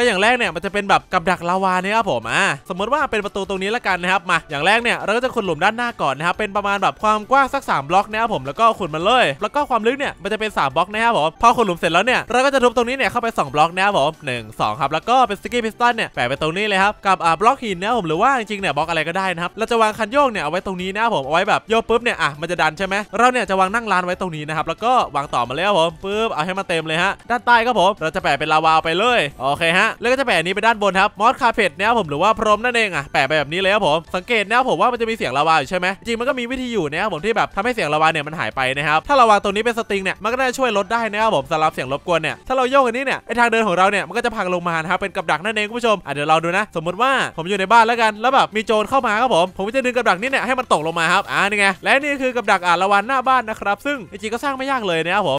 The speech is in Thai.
ก็อย่างแรกเนี่ยมันจะเป็นแบบกับดักลาวาเนี่ยครับผมอ่ะสมมติว่าเป็นประตูตรงนี้ละกันนะครับมาอย่างแรกเนี่ยเราก็จะขุดหลุมด้านหน้าก่อนนะครับเป็นประมาณแบบความกว้างสัก3บล็อกนะครับผมแล้วก็ขุดมันเลย แล้วก็ความลึกเนี่ยมันจะเป็น 3บล็อกนะครับผมพอขุดหลุมเสร็จแล้วเนี่ยเราก็จะทุบตรงนี้เนี่ยเข้าไป 2บล็อกนะครับผมหนึ่งสองครับแล้วก็เป็นสกีพิสตันเนี่ยแปะไปตรงนี้เลยครับกับอ่าบล็อกหินนะครับผมหรือว่าจริงๆเนี่ยบล็อกอะไรก็ได้นะครับเราจะวางคันโยกเนี่ยเอาไว้ตรงนี้นะครับผมเอาไว้แบบโยกปุ๊บเนี่ยอ่ะมันจะดันใช่ไหมเราเนี่ยจะวางนั่งานไว้ตรงนี้นะครับแล้วก็วางต่อมาลผมปุ๊บเอาให้มันเต็มเลยฮะด้านใต้ผม เราจะแปะเป็นลาวาไปเลยโอเคฮะแล้วก็จะแปะนี้ไปด้านบนครับ มอสคาเพตนะครับผมหรือว่าพรมนั่นเองอ่ะแปะไปแบบนี้เลยครับผม สังเกตนะครับผมว่ามันจะมีเสียงลาวาอยู่ใช่ไหมจริงมันก็มีวิธีอยู่นะครับผมที่แบบทำให้เสียงลาวาเนี่ยมันหายไปนะครับ ถ้าลาวาตัวนี้เป็นสตริงเนี่ยมันก็น่าช่วยลดได้นะครับผมสำหรับเสียงรบกวนเนี่ย ถ้าเราโยกอันนี้เนี่ยไอทางเดินของเราเนี่ยมันก็จะพังลงมาครับเป็นกับดักนั่นเองคุณผู้ชมอ่ะเดี๋ยวเราดูนะ สมมติว่าผมอยู่ในบ้านแล้วกันแล้วแบบมีโจรเข้ามาครับผมผมจะดึงกับดักนี้เนี่ยให้มันตกลงมาครับอ่านี่ไงและนี่คือกับดักอ่าละวหน้าบ้านนะครับซึ่งจริงก็สร้างไม่ยากเลยนะครับผม